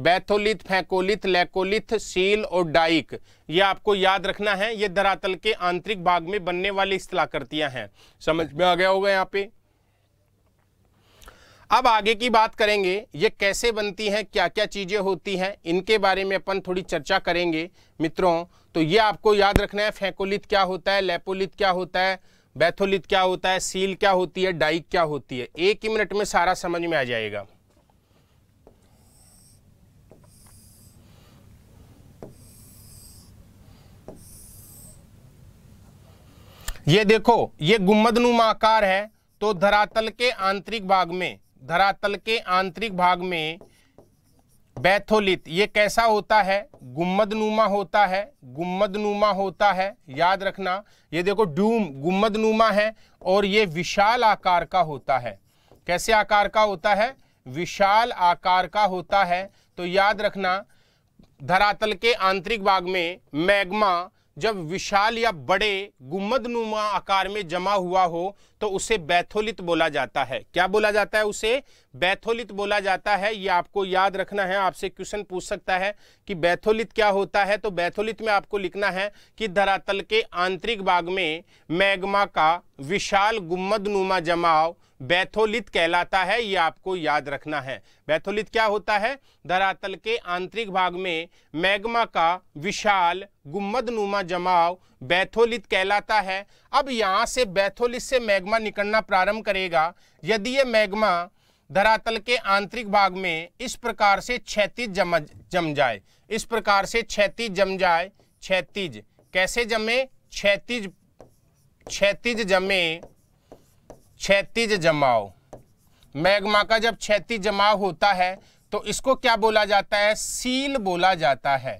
बैथोलिथ फैकोलिथ लेकोलिथ सील और डाइक ये आपको याद रखना है ये धरातल के आंतरिक भाग में बनने वाली स्थलाकृतियां हैं समझ में आ गया होगा यहाँ पे अब आगे की बात करेंगे ये कैसे बनती हैं क्या क्या चीज़ें होती हैं इनके बारे में अपन थोड़ी चर्चा करेंगे मित्रों तो ये आपको याद रखना है फेंकोलिथ क्या होता है लेपोलित क्या होता है बैथोलित क्या होता है सील क्या होती है डाइक क्या होती है एक ही मिनट में सारा समझ में आ जाएगा ये देखो ये गुम्बदनुमा आकार है तो धरातल के आंतरिक भाग में धरातल के आंतरिक भाग में बैथोलित ये कैसा होता है गुम्मद नुमा होता है गुम्मद नुमा होता है याद रखना ये देखो डूम गुम्मद नुमा है और ये विशाल आकार का होता है कैसे आकार का होता है विशाल आकार का होता है तो याद रखना धरातल के आंतरिक भाग में मैग्मा जब विशाल या बड़े गुम्मद नुमा आकार में जमा हुआ हो तो उसे बैथोलित बोला जाता है क्या बोला जाता है उसे बैथोलित बोला जाता है ये आपको याद रखना है आपसे क्वेश्चन पूछ सकता है कि बैथोलित क्या होता है तो बैथोलित में आपको लिखना है कि धरातल के आंतरिक भाग में मैग्मा का विशाल गुम्मद नुमा जमाव बैथोलिथ कहलाता है ये आपको याद रखना है बैथोलिथ क्या होता है धरातल के आंतरिक भाग में मैग्मा का विशाल गुम्मद नुमा जमाव बैथोलिथ कहलाता है अब यहाँ से बैथोलिथ से मैग्मा निकलना प्रारंभ करेगा यदि ये मैग्मा धरातल के आंतरिक भाग में इस प्रकार से क्षैतिज जम जम जाए इस प्रकार से क्षैतिज जम जाए क्षैतिज कैसे जमे क्षैतिज क्षैतिज जमे क्षैतिज जमाव मैग्मा का जब क्षैतिज जमाव होता है तो इसको क्या बोला जाता है सील बोला जाता है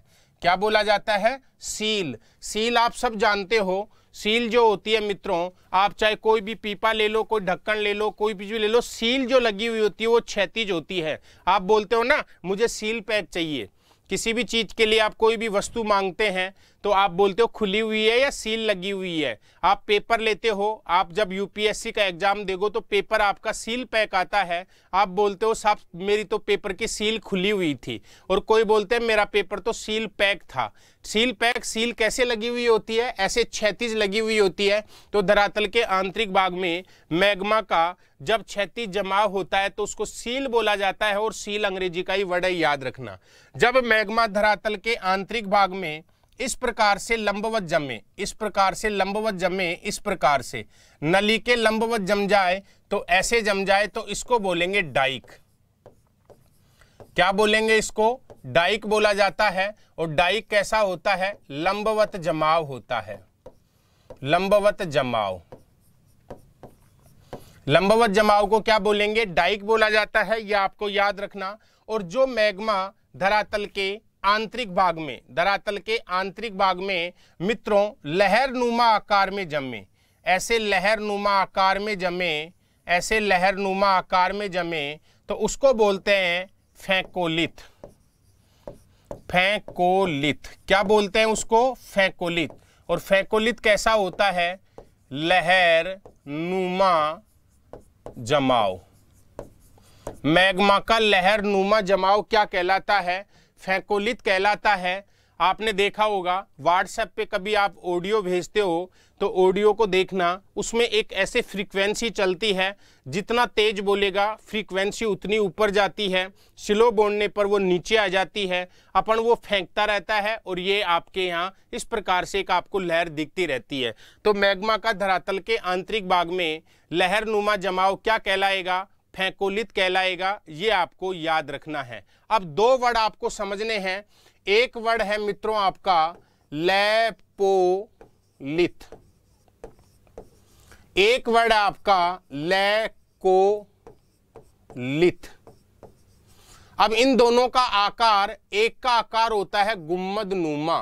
क्या बोला जाता है सील सील आप सब जानते हो सील जो होती है मित्रों आप चाहे कोई भी पीपा ले लो कोई ढक्कन ले लो कोई भी ले लो सील जो लगी हुई होती है वो क्षैतिज होती है आप बोलते हो ना मुझे सील पैक चाहिए किसी भी चीज़ के लिए आप कोई भी वस्तु मांगते हैं तो आप बोलते हो खुली हुई है या सील लगी हुई है आप पेपर लेते हो आप जब यूपीएससी का एग्जाम देगो तो पेपर आपका सील पैक आता है आप बोलते हो साहब मेरी तो पेपर की सील खुली हुई थी और कोई बोलते हैं मेरा पेपर तो सील पैक था सील पैक सील कैसे लगी हुई होती है ऐसे क्षैतिज लगी हुई होती है तो धरातल के आंतरिक भाग में मैग्मा का जब क्षैतिज जमाव होता है तो उसको सील बोला जाता है और सील अंग्रेजी का ही वर्ड है याद रखना जब मैग्मा धरातल के आंतरिक भाग में इस प्रकार से लंबवत जमे इस प्रकार से लंबवत जमे इस प्रकार से नली के लंबवत जम जाए तो ऐसे जम जाए तो इसको बोलेंगे डाइक क्या बोलेंगे इसको डाइक बोला जाता है और डाइक कैसा होता है लंबवत जमाव होता है लंबवत जमाव लंबवत जमाव को क्या बोलेंगे डाइक बोला जाता है यह या आपको याद रखना और जो मैग्मा धरातल के आंतरिक भाग में धरातल के आंतरिक भाग में मित्रों लहर नुमा आकार में जमे ऐसे लहर नुमा आकार में जमे ऐसे लहर नुमा आकार में जमे तो उसको बोलते हैं फैकोलित फैंकोलिथ क्या बोलते हैं उसको फैकोलित और फैकोलित कैसा होता है लहर नुमा जमाव मैग्मा का लहर नुमा जमाव क्या कहलाता है फैकोलित कहलाता है आपने देखा होगा व्हाट्सएप पे कभी आप ऑडियो भेजते हो तो ऑडियो को देखना उसमें एक ऐसे फ्रीक्वेंसी चलती है जितना तेज बोलेगा फ्रीक्वेंसी उतनी ऊपर जाती है स्लो बोलने पर वो नीचे आ जाती है अपन वो फेंकता रहता है और ये आपके यहाँ इस प्रकार से एक आपको लहर दिखती रहती है तो मैग्मा का धरातल के आंतरिक भाग में लहर नुमा जमाव क्या कहलाएगा फैकोलित कहलाएगा ये आपको याद रखना है अब दो वर्ड आपको समझने हैं एक वर्ड है मित्रों आपका लैपोलित एक वर्ड आपका लैकोलित अब इन दोनों का आकार एक का आकार होता है गुम्मद नुमा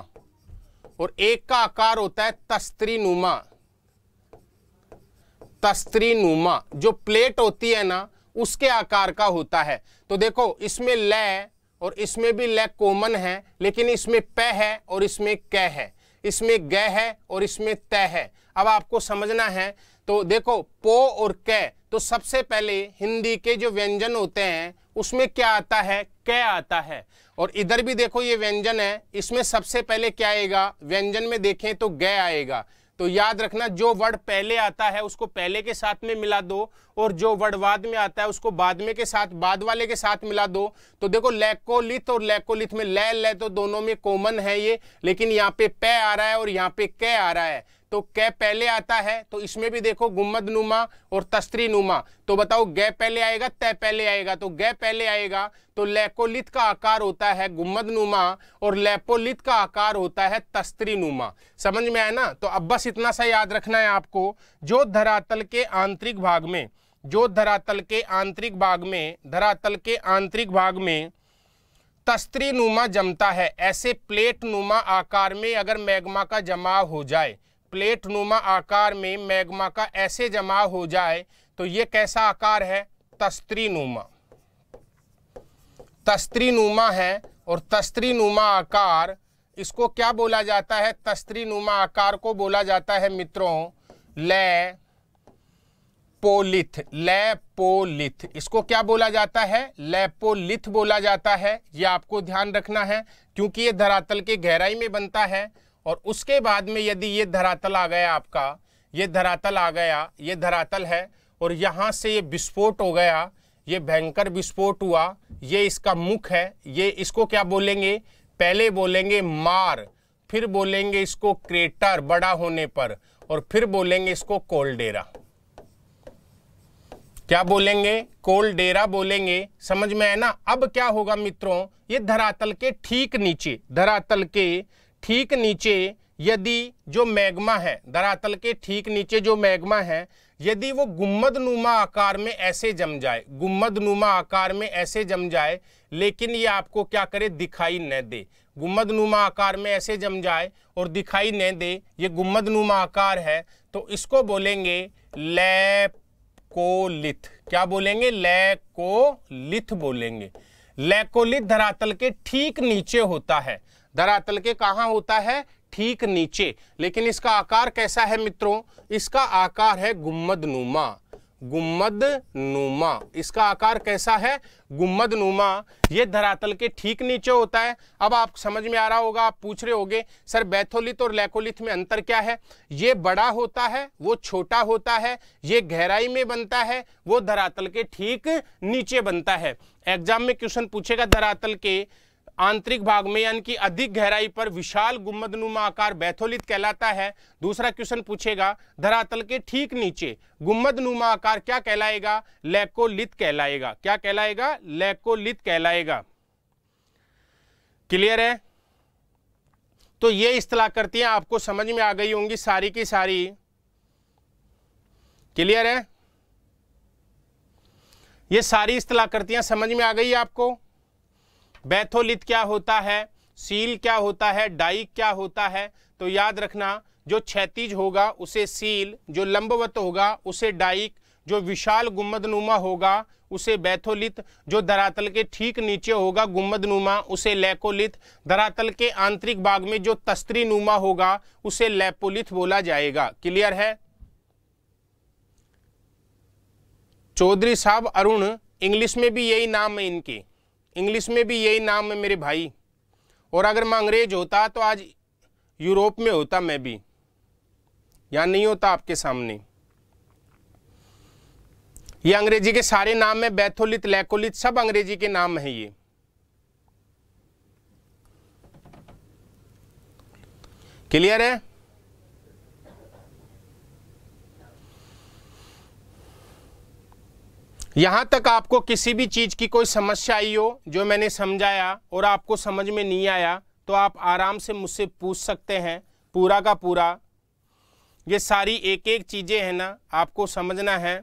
और एक का आकार होता है तस्त्री नुमा तस्त्री नुमा जो प्लेट होती है ना उसके आकार का होता है तो देखो इसमें ल और इसमें भी ल कॉमन है लेकिन इसमें प है और इसमें क है इसमें ग है और इसमें त है अब आपको समझना है तो देखो पो और क तो सबसे पहले हिंदी के जो व्यंजन होते हैं उसमें क्या आता है क आता है और इधर भी देखो ये व्यंजन है इसमें सबसे पहले क्या आएगा व्यंजन में देखें तो ग आएगा तो याद रखना जो वर्ड पहले आता है उसको पहले के साथ में मिला दो और जो वर्ड बाद में आता है उसको बाद में के साथ बाद वाले के साथ मिला दो तो देखो लैकोलिथ और लैकोलिथ में लै लै तो दोनों में कॉमन है ये लेकिन यहाँ पे पै आ रहा है और यहाँ पे कै आ रहा है तो कै पहले आता है तो इसमें भी देखो गुम्मद नुमा और तस्त्री नुमा तो बताओ गै पहले आएगा तय पहले आएगा तो गै पहले आएगा तो लेपोलित का आकार होता है गुम्मद नुमा और लेपोलित का आकार होता है तस्त्री नुमा समझ में आया ना तो अब बस इतना सा याद रखना है आपको जो धरातल के आंतरिक भाग में जो धरातल के आंतरिक भाग में धरातल के आंतरिक भाग में तस्त्री नुमा जमता है ऐसे प्लेट नुमा आकार में अगर मैग्मा का जमाव हो जाए प्लेट नुमा आकार में मैग्मा का ऐसे जमा हो जाए तो ये कैसा आकार है तस्त्री नुमा तस्तरी नुमा है और तस्त्री नुमा आकार इसको क्या बोला जाता है तस्त्री नुमा आकार को बोला जाता है मित्रों ले पोलिथ लेपोलिथ इसको क्या बोला जाता है लेपोलिथ बोला जाता है ये आपको ध्यान रखना है क्योंकि ये धरातल के गहराई में बनता है और उसके बाद में यदि ये धरातल आ गया आपका ये धरातल आ गया ये धरातल है और यहाँ से ये विस्फोट हो गया ये भयंकर विस्फोट हुआ ये इसका मुख है ये इसको क्या बोलेंगे पहले बोलेंगे मार फिर बोलेंगे इसको क्रेटर बड़ा होने पर और फिर बोलेंगे इसको कोलडेरा क्या बोलेंगे कोलडेरा बोलेंगे समझ में है ना अब क्या होगा मित्रों ये धरातल के ठीक नीचे धरातल के ठीक नीचे यदि जो मैग्मा है धरातल के ठीक नीचे जो मैग्मा है यदि वो गुम्मद नुमा आकार में ऐसे जम जाए गुम्मद नुमा आकार में ऐसे जम जाए लेकिन ये आपको क्या करे दिखाई न दे गुम्मद नुमा आकार में ऐसे जम जाए और दिखाई न दे ये गुम्मद नुमा आकार है तो इसको बोलेंगे लैकोलिथ क्या बोलेंगे लैकोलिथ बोलेंगे लैकोलिथ धरातल के ठीक नीचे होता है धरातल के कहाँ होता है ठीक नीचे लेकिन इसका आकार कैसा है मित्रों इसका आकार है गुम्मद नुमा गुम्मद नुमा इसका आकार कैसा है गुम्मद नुमा ये धरातल के ठीक नीचे होता है अब आप समझ में आ रहा होगा आप पूछ रहे होगे सर बैथोलिथ और लैकोलिथ में अंतर क्या है ये बड़ा होता है वो छोटा होता है ये गहराई में बनता है वो धरातल के ठीक नीचे बनता है एग्जाम में क्वेश्चन पूछेगा धरातल के आंतरिक भाग में यानी कि अधिक गहराई पर विशाल गुम्बदनुमा आकार बैथोलित कहलाता है दूसरा क्वेश्चन पूछेगा धरातल के ठीक नीचे गुम्बदनुमा आकार क्या कहलाएगा लैकोलित कहलाएगा क्या कहलाएगा लैकोलित कहलाएगा क्लियर है तो ये स्थलाकृतियां आपको समझ में आ गई होंगी सारी की सारी क्लियर है ये सारी स्थलाकृतियां समझ में आ गई आपको बैथोलिथ क्या होता है सील क्या होता है डाइक क्या होता है तो याद रखना जो क्षैतिज होगा उसे सील जो लंबवत होगा उसे डाइक जो विशाल गुम्बदनुमा होगा उसे बैथोलिथ जो धरातल के ठीक नीचे होगा गुम्बदनुमा उसे लेकोलिथ धरातल के आंतरिक भाग में जो तस्त्री नुमा होगा उसे लेपोलिथ बोला जाएगा क्लियर है चौधरी साहब अरुण इंग्लिश में भी यही नाम है इनके इंग्लिश में भी यही नाम है मेरे भाई और अगर मैं अंग्रेज होता तो आज यूरोप में होता मैं भी या नहीं होता आपके सामने ये अंग्रेजी के सारे नाम है बैथोलित लैकोलित सब अंग्रेजी के नाम है ये क्लियर है यहाँ तक आपको किसी भी चीज़ की कोई समस्या आई हो जो मैंने समझाया और आपको समझ में नहीं आया तो आप आराम से मुझसे पूछ सकते हैं पूरा का पूरा ये सारी एक एक चीज़ें हैं ना आपको समझना है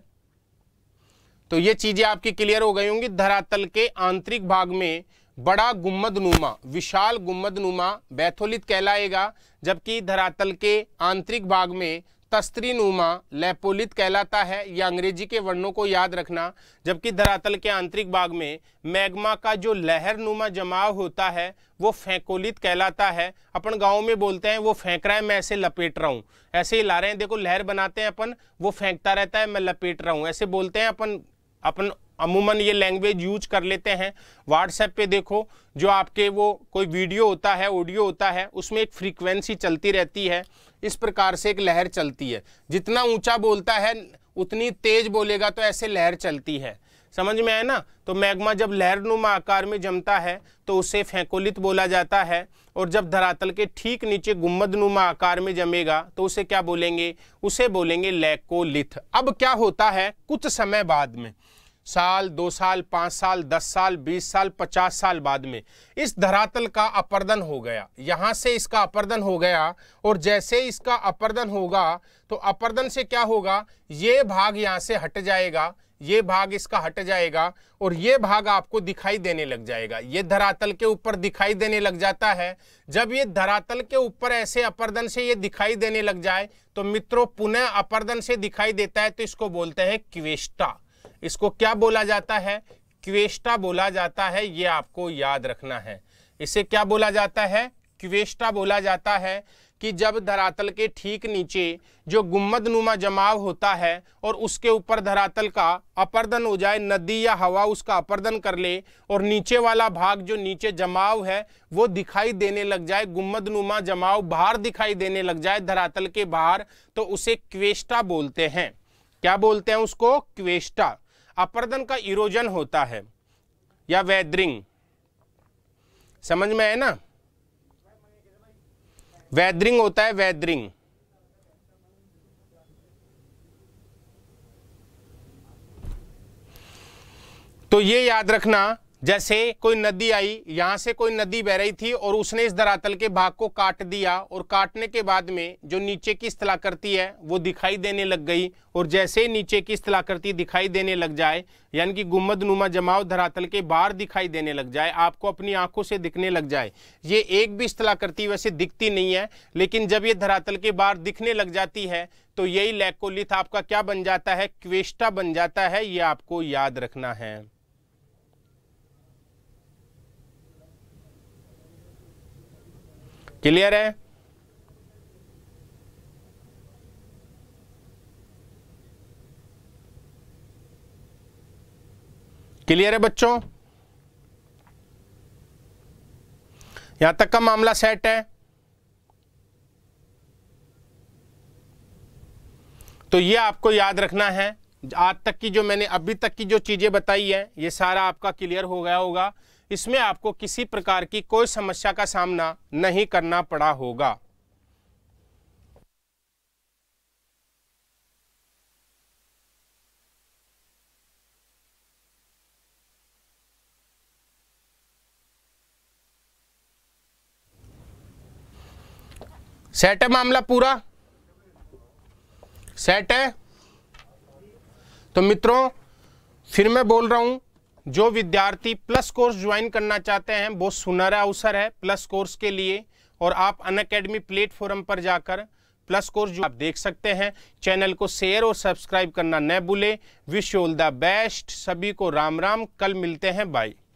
तो ये चीज़ें आपकी क्लियर हो गई होंगी धरातल के आंतरिक भाग में बड़ा गुम्मद नुमा विशाल गुम्मद नुमा बैथोलित कहलाएगा जबकि धरातल के आंतरिक भाग में तस्त्री नुमा लैपोलित कहलाता है यह अंग्रेजी के वर्णों को याद रखना जबकि धरातल के आंतरिक भाग में मैग्मा का जो लहर नुमा जमाव होता है वो फेंकोलित कहलाता है अपन गांव में बोलते हैं वो फेंक रहा है मैं ऐसे लपेट रहा हूँ ऐसे ही ला रहे हैं देखो लहर बनाते हैं अपन वो फेंकता रहता है मैं लपेट रहा हूँ ऐसे बोलते हैं अपन अपन अमूमन ये लैंग्वेज यूज कर लेते हैं व्हाट्सएप पे देखो जो आपके वो कोई वीडियो होता है ऑडियो होता है उसमें एक फ्रीक्वेंसी चलती रहती है इस प्रकार से एक लहर चलती है जितना ऊंचा बोलता है उतनी तेज बोलेगा तो ऐसे लहर चलती है समझ में आए ना तो मैग्मा जब लहरनुमा आकार में जमता है तो उसे फेंकोलित बोला जाता है और जब धरातल के ठीक नीचे गुम्बदनुमा आकार में जमेगा तो उसे क्या बोलेंगे उसे बोलेंगे लैकोलिथ अब क्या होता है कुछ समय बाद में साल दो साल पाँच साल दस साल बीस साल पचास साल बाद में इस धरातल का अपर्दन हो गया यहाँ से इसका अपर्दन हो गया और जैसे इसका अपर्दन होगा तो अपर्दन से क्या होगा ये भाग यहाँ से हट जाएगा ये भाग इसका हट जाएगा और ये भाग आपको दिखाई देने लग जाएगा ये धरातल के ऊपर दिखाई देने लग जाता है जब ये धरातल के ऊपर ऐसे अपर्दन से ये दिखाई देने लग जाए तो मित्रों पुनः अपर्दन से दिखाई देता है तो इसको बोलते हैं क्वेस्टा इसको क्या बोला जाता है क्वेस्टा बोला जाता है ये आपको याद रखना है इसे क्या बोला जाता है क्वेस्टा बोला जाता है कि जब धरातल के ठीक नीचे जो गुम्मद नुमा जमाव होता है और उसके ऊपर धरातल का अपर्दन हो जाए नदी या हवा उसका अपर्दन कर ले और नीचे वाला भाग जो नीचे जमाव है वो दिखाई देने लग जाए गुम्मद नुमा जमाव बाहर दिखाई देने लग जाए धरातल के बाहर तो उसे क्वेस्टा बोलते हैं क्या बोलते हैं उसको क्वेस्टा अपर्दन का इरोजन होता है या वेदरिंग समझ में है ना वेदरिंग होता है वेदरिंग तो ये याद रखना जैसे कोई नदी आई यहाँ से कोई नदी बह रही थी और उसने इस धरातल के भाग को काट दिया और काटने के बाद में जो नीचे की स्थलाकृति है वो दिखाई देने लग गई और जैसे नीचे की स्थलाकृति दिखाई देने लग जाए यानी कि गुम्बद नुमा जमाव धरातल के बाहर दिखाई देने लग जाए आपको अपनी आंखों से दिखने लग जाए ये एक भी स्थलाकृति वैसे दिखती नहीं है लेकिन जब ये धरातल के बाहर दिखने लग जाती है तो यही लैकोलिथ आपका क्या बन जाता है क्वेस्टा बन जाता है ये आपको याद रखना है क्लियर है क्लियर है बच्चों यहां तक का मामला सेट है तो ये आपको याद रखना है आज तक की जो मैंने अभी तक की जो चीजें बताई हैं ये सारा आपका क्लियर हो गया होगा इसमें आपको किसी प्रकार की कोई समस्या का सामना नहीं करना पड़ा होगा सेट है मामला पूरा सेट है तो मित्रों फिर मैं बोल रहा हूं जो विद्यार्थी प्लस कोर्स ज्वाइन करना चाहते हैं वो सुनहरा अवसर है प्लस कोर्स के लिए और आप अन अकेडमी प्लेटफॉर्म पर जाकर प्लस कोर्स जो आप देख सकते हैं चैनल को शेयर और सब्सक्राइब करना न भूलें विश ऑल द बेस्ट सभी को राम राम कल मिलते हैं बाय